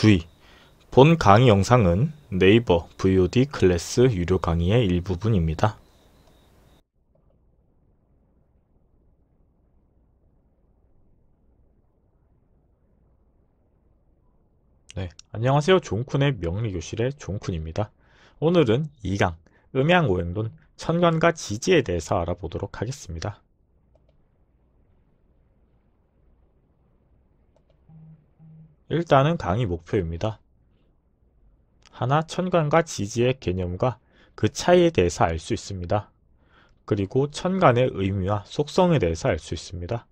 주의! 본 강의 영상은 네이버 VOD 클래스 유료 강의의 일부분입니다. 네, 안녕하세요. 종쿤의 명리교실의 종쿤입니다. 오늘은 2강, 음향오행론 천간과 지지에 대해서 알아보도록 하겠습니다. 일단은 강의 목표입니다. 하나, 천간과 지지의 개념과 그 차이에 대해서 알 수 있습니다. 그리고 천간의 의미와 속성에 대해서 알 수 있습니다.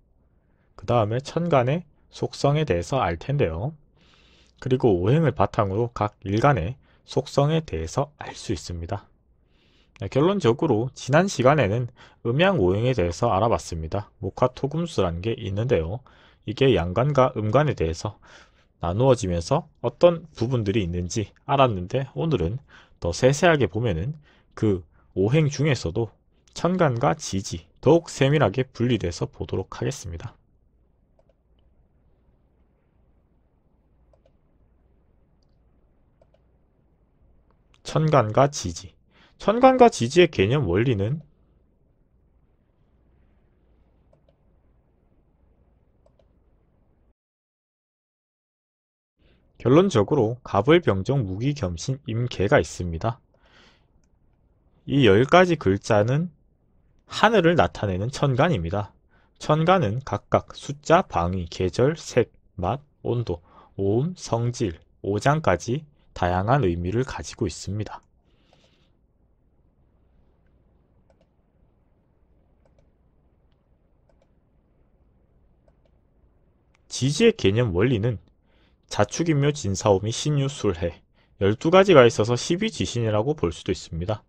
그 다음에 천간의 속성에 대해서 알 텐데요. 그리고 오행을 바탕으로 각 일간의 속성에 대해서 알 수 있습니다. 네, 결론적으로 지난 시간에는 음양 오행에 대해서 알아봤습니다. 목화토금수라는 게 있는데요. 이게 양간과 음간에 대해서 나누어지면서 어떤 부분들이 있는지 알았는데 오늘은 더 세세하게 보면은 그 오행 중에서도 천간과 지지 더욱 세밀하게 분리돼서 보도록 하겠습니다. 천간과 지지 천간과 지지의 개념 원리는 결론적으로 갑을병정 무기겸신 임계가 있습니다. 이 10가지 글자는 하늘을 나타내는 천간입니다. 천간은 각각 숫자, 방위, 계절, 색, 맛, 온도, 오음, 성질, 오장까지 다양한 의미를 가지고 있습니다. 지지의 개념 원리는 자축인묘 진사오미 신유술해 12가지가 있어서 12지신이라고 볼 수도 있습니다.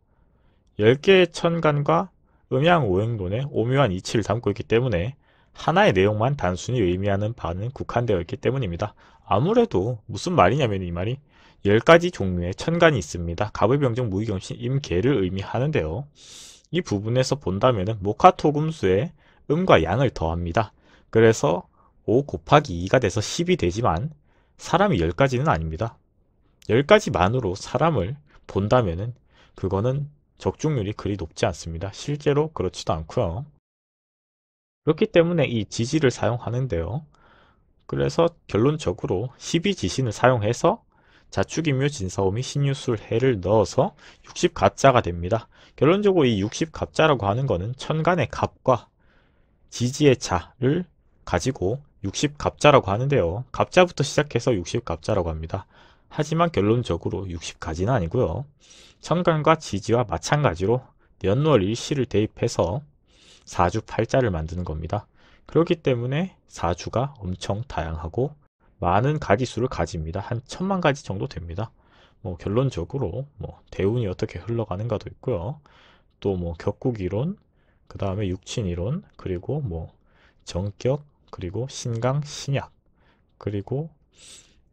10개의 천간과 음양 오행론의 오묘한 이치를 담고 있기 때문에 하나의 내용만 단순히 의미하는 바는 국한되어 있기 때문입니다. 아무래도 무슨 말이냐면 이 말이 10가지 종류의 천간이 있습니다. 갑의병정 무의경신 임계를 의미하는데요. 이 부분에서 본다면 모카토금수에 음과 양을 더합니다. 그래서 5 곱하기 2가 돼서 10이 되지만 사람이 10가지는 아닙니다. 10가지만으로 사람을 본다면은 그거는 적중률이 그리 높지 않습니다. 실제로 그렇지도 않고요. 그렇기 때문에 이지지를 사용하는데요. 그래서 결론적으로 12지신을 사용해서 자축임묘 진사오미 신유술 해를 넣어서 60갑자가 됩니다. 결론적으로 이 60갑자라고 하는 것은 천간의 갑과 지지의 자를 가지고 60갑자라고 하는데요. 갑자부터 시작해서 60갑자라고 합니다. 하지만 결론적으로 60가지는 아니고요. 천간과 지지와 마찬가지로 연월 일시를 대입해서 4주 8자를 만드는 겁니다. 그렇기 때문에 4주가 엄청 다양하고 많은 가지 수를 가집니다. 한 천만 가지 정도 됩니다. 뭐 결론적으로 뭐 대운이 어떻게 흘러가는가도 있고요. 또 뭐 격국이론, 그 다음에 육친이론, 그리고 뭐 정격, 그리고 신강, 신약, 그리고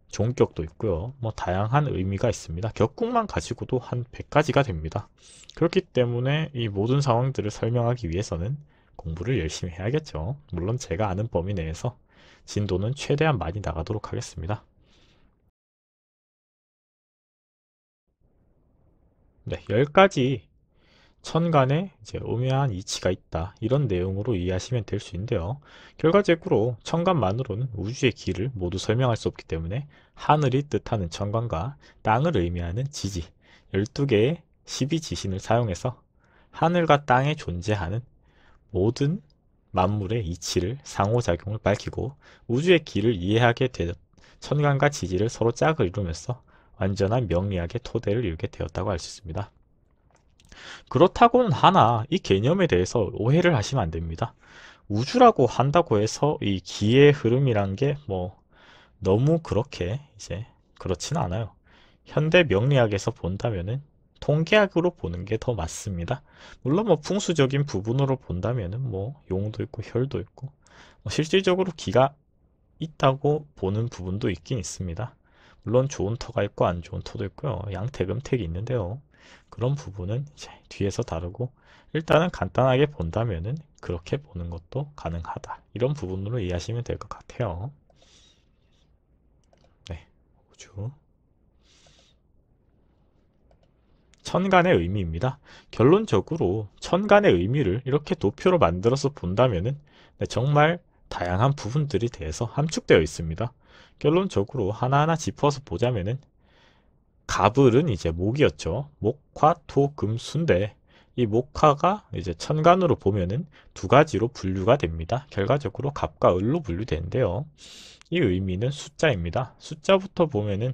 종격도 있고요. 뭐 다양한 의미가 있습니다. 격국만 가지고도 한 100가지가 됩니다. 그렇기 때문에 이 모든 상황들을 설명하기 위해서는 공부를 열심히 해야겠죠. 물론 제가 아는 범위 내에서 진도는 최대한 많이 나가도록 하겠습니다. 네, 10가지 천간에 이제 오묘한 이치가 있다 이런 내용으로 이해하시면 될 수 있는데요 결과적으로 천간만으로는 우주의 길을 모두 설명할 수 없기 때문에 하늘이 뜻하는 천간과 땅을 의미하는 지지 12개의 12지신을 사용해서 하늘과 땅에 존재하는 모든 만물의 이치를 상호작용을 밝히고 우주의 길을 이해하게 되었 천간과 지지를 서로 짝을 이루면서 완전한 명리학의 토대를 이루게 되었다고 할 수 있습니다. 그렇다고는 하나 이 개념에 대해서 오해를 하시면 안 됩니다. 우주라고 한다고 해서 이 기의 흐름이란 게 뭐 너무 그렇게 이제 그렇진 않아요. 현대 명리학에서 본다면은 통계학으로 보는 게 더 맞습니다. 물론 뭐 풍수적인 부분으로 본다면은 뭐 용도 있고 혈도 있고 뭐 실질적으로 기가 있다고 보는 부분도 있긴 있습니다. 물론 좋은 터가 있고 안 좋은 터도 있고요. 양태금택이 있는데요. 그런 부분은 이제 뒤에서 다루고 일단은 간단하게 본다면은 그렇게 보는 것도 가능하다 이런 부분으로 이해하시면 될 것 같아요 네 우주 천간의 의미입니다. 결론적으로 천간의 의미를 이렇게 도표로 만들어서 본다면 네, 정말 다양한 부분들이 대해서 함축되어 있습니다. 결론적으로 하나하나 짚어서 보자면 갑을은 이제 목이었죠. 목화, 토, 금, 순데 이 목화가 이제 천간으로 보면은 두 가지로 분류가 됩니다. 결과적으로 갑과 을로 분류되는데요. 이 의미는 숫자입니다. 숫자부터 보면은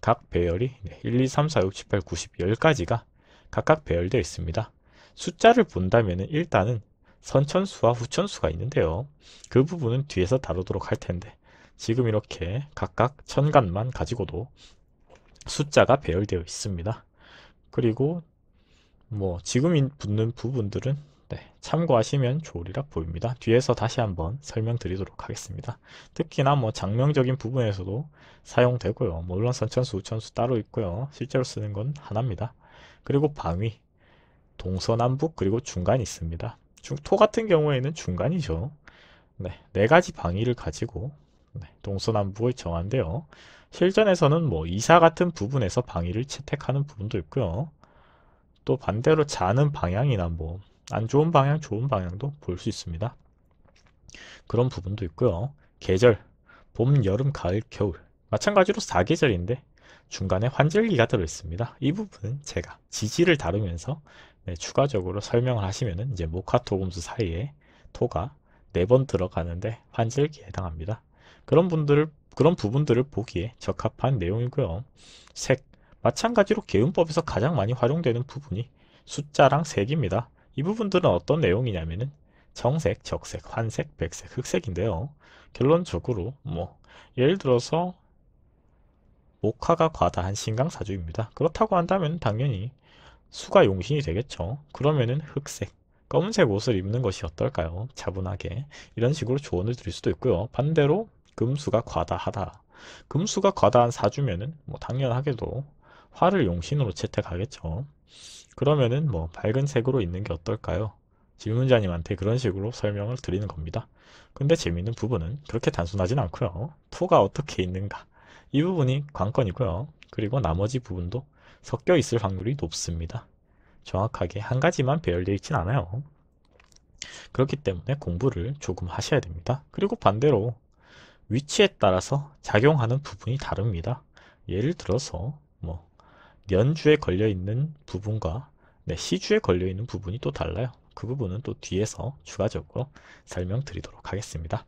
각 배열이 1, 2, 3, 4, 6, 7, 8, 90, 1 0까지가 각각 배열되어 있습니다. 숫자를 본다면 일단은 선천수와 후천수가 있는데요. 그 부분은 뒤에서 다루도록 할 텐데 지금 이렇게 각각 천간만 가지고도 숫자가 배열되어 있습니다. 그리고 뭐 지금 붙는 부분들은 네, 참고하시면 좋으리라 보입니다. 뒤에서 다시 한번 설명드리도록 하겠습니다. 특히나 뭐 장명적인 부분에서도 사용되고요. 물론 뭐 선천수, 우천수 따로 있고요. 실제로 쓰는 건 하나입니다. 그리고 방위, 동서남북 그리고 중간이 있습니다. 중토 같은 경우에는 중간이죠. 네, 네 가지 방위를 가지고 네, 동서남북을 정한대요 실전에서는 뭐 이사 같은 부분에서 방위를 채택하는 부분도 있고요. 또 반대로 자는 방향이나 뭐 안 좋은 방향, 좋은 방향도 볼 수 있습니다. 그런 부분도 있고요. 계절, 봄, 여름, 가을, 겨울 마찬가지로 4계절인데 중간에 환절기가 들어있습니다. 이 부분은 제가 지지를 다루면서 네, 추가적으로 설명을 하시면 이제 모카 토금수 사이에 토가 4번 들어가는데 환절기에 해당합니다. 그런 분들을 그런 부분들을 보기에 적합한 내용이고요. 색, 마찬가지로 개음법에서 가장 많이 활용되는 부분이 숫자랑 색입니다. 이 부분들은 어떤 내용이냐면은 정색, 적색, 환색, 백색, 흑색인데요. 결론적으로 뭐 예를 들어서 목화가 과다한 신강사주입니다. 그렇다고 한다면 당연히 수가 용신이 되겠죠. 그러면은 흑색, 검은색 옷을 입는 것이 어떨까요? 차분하게 이런 식으로 조언을 드릴 수도 있고요. 반대로 금수가 과다하다. 금수가 과다한 사주면은 뭐 당연하게도 화를 용신으로 채택하겠죠. 그러면은 뭐 밝은 색으로 있는 게 어떨까요? 질문자님한테 그런 식으로 설명을 드리는 겁니다. 근데 재미있는 부분은 그렇게 단순하진 않고요. 토가 어떻게 있는가 이 부분이 관건이고요. 그리고 나머지 부분도 섞여 있을 확률이 높습니다. 정확하게 한 가지만 배열되어 있진 않아요. 그렇기 때문에 공부를 조금 하셔야 됩니다. 그리고 반대로 위치에 따라서 작용하는 부분이 다릅니다. 예를 들어서 뭐연주에 걸려있는 부분과 네, 시주에 걸려있는 부분이 또 달라요. 그 부분은 또 뒤에서 추가적으로 설명드리도록 하겠습니다.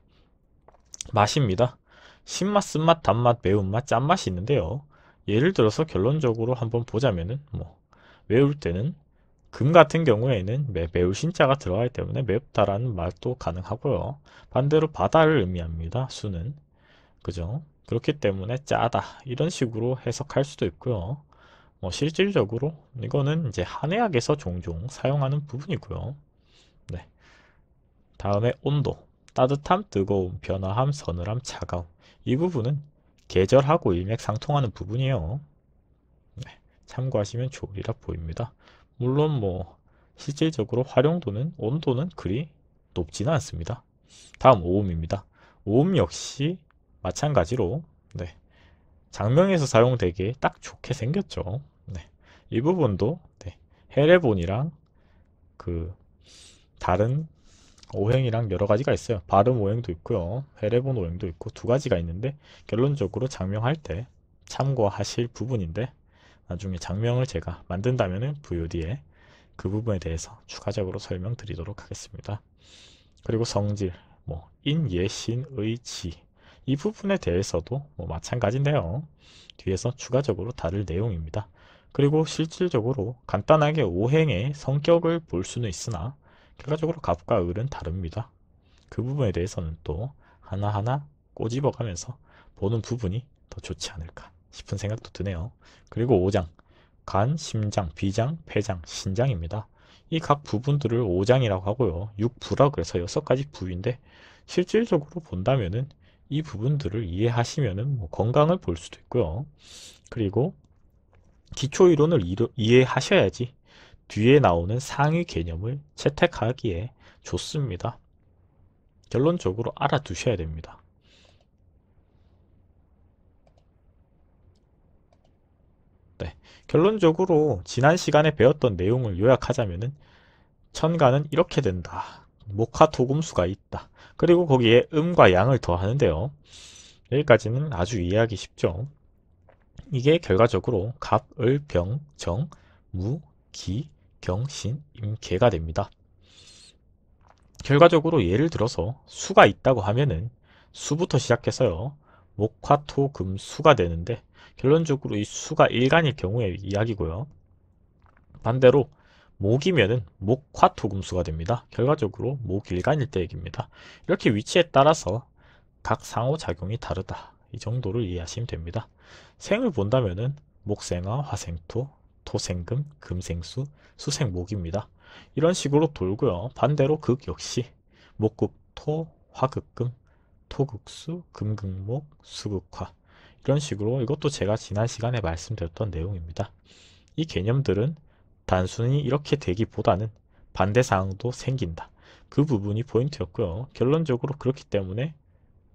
맛입니다. 신맛, 쓴맛, 단맛, 매운맛, 짠맛이 있는데요. 예를 들어서 결론적으로 한번 보자면은 뭐 외울 때는 금 같은 경우에는 매우 신자가 들어가기 때문에 맵다라는 말도 가능하고요. 반대로 바다를 의미합니다. 수는. 그죠? 그렇기 때문에 짜다 이런 식으로 해석할 수도 있고요. 뭐 실질적으로 이거는 이제 한의학에서 종종 사용하는 부분이고요. 네. 다음에 온도 따뜻함, 뜨거움, 변화함, 서늘함, 차가움 이 부분은 계절하고 일맥상통하는 부분이에요. 네. 참고하시면 좋으리라 보입니다. 물론 뭐 실질적으로 활용도는 온도는 그리 높지는 않습니다. 다음 오음입니다. 오음 역시 마찬가지로 네. 장명에서 사용되기에 딱 좋게 생겼죠. 네. 이 부분도 네. 헤레본이랑 그 다른 오행이랑 여러 가지가 있어요. 발음 오행도 있고요. 헤레본 오행도 있고 두 가지가 있는데 결론적으로 장명할 때 참고하실 부분인데 나중에 장명을 제가 만든다면 VOD에 그 부분에 대해서 추가적으로 설명드리도록 하겠습니다. 그리고 성질, 뭐 인, 예신, 의지 이 부분에 대해서도 뭐 마찬가지인데요. 뒤에서 추가적으로 다룰 내용입니다. 그리고 실질적으로 간단하게 오행의 성격을 볼 수는 있으나 결과적으로 갑과 을은 다릅니다. 그 부분에 대해서는 또 하나하나 꼬집어가면서 보는 부분이 더 좋지 않을까 싶은 생각도 드네요. 그리고 5장 간, 심장, 비장, 폐장, 신장입니다. 이 각 부분들을 5장이라고 하고요. 6부라 그래서 6가지 부위인데 실질적으로 본다면은 이 부분들을 이해하시면은 뭐 건강을 볼 수도 있고요. 그리고 기초 이론을 이루, 이해하셔야지 뒤에 나오는 상위 개념을 채택하기에 좋습니다. 결론적으로 알아두셔야 됩니다. 결론적으로 지난 시간에 배웠던 내용을 요약하자면천가는 이렇게 된다. 목화토금수가 있다. 그리고 거기에 음과 양을 더하는데요. 여기까지는 아주 이해하기 쉽죠. 이게 결과적으로 갑, 을, 병, 정, 무, 기, 경, 신, 임, 개가 됩니다. 결과적으로 예를 들어서 수가 있다고 하면은 수부터 시작해서요. 목화토금수가 되는데 결론적으로 이 수가 일간일 경우의 이야기고요. 반대로 목이면은 목화토금수가 됩니다. 결과적으로 목일간일 때 얘기입니다. 이렇게 위치에 따라서 각 상호작용이 다르다. 이 정도를 이해하시면 됩니다. 생을 본다면은 목생화, 화생토, 토생금, 금생수, 수생목입니다. 이런 식으로 돌고요. 반대로 극 역시 목극토, 화극금, 토극수, 금극목, 수극화 이런 식으로 이것도 제가 지난 시간에 말씀드렸던 내용입니다. 이 개념들은 단순히 이렇게 되기보다는 반대 사항도 생긴다. 그 부분이 포인트였고요. 결론적으로 그렇기 때문에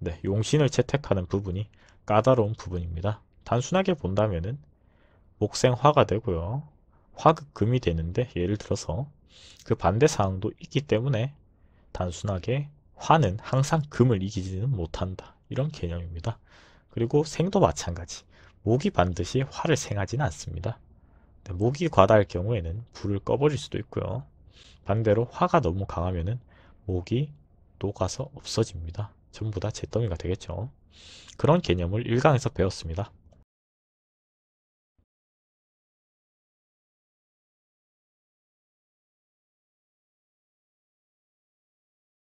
네, 용신을 채택하는 부분이 까다로운 부분입니다. 단순하게 본다면은 목생화가 되고요. 화극금이 되는데 예를 들어서 그 반대 사항도 있기 때문에 단순하게 화는 항상 금을 이기지는 못한다. 이런 개념입니다. 그리고 생도 마찬가지 목이 반드시 화를 생하지는 않습니다 목이 과다할 경우에는 불을 꺼버릴 수도 있고요 반대로 화가 너무 강하면 목이 녹아서 없어집니다 전부 다 잿더미가 되겠죠 그런 개념을 1강에서 배웠습니다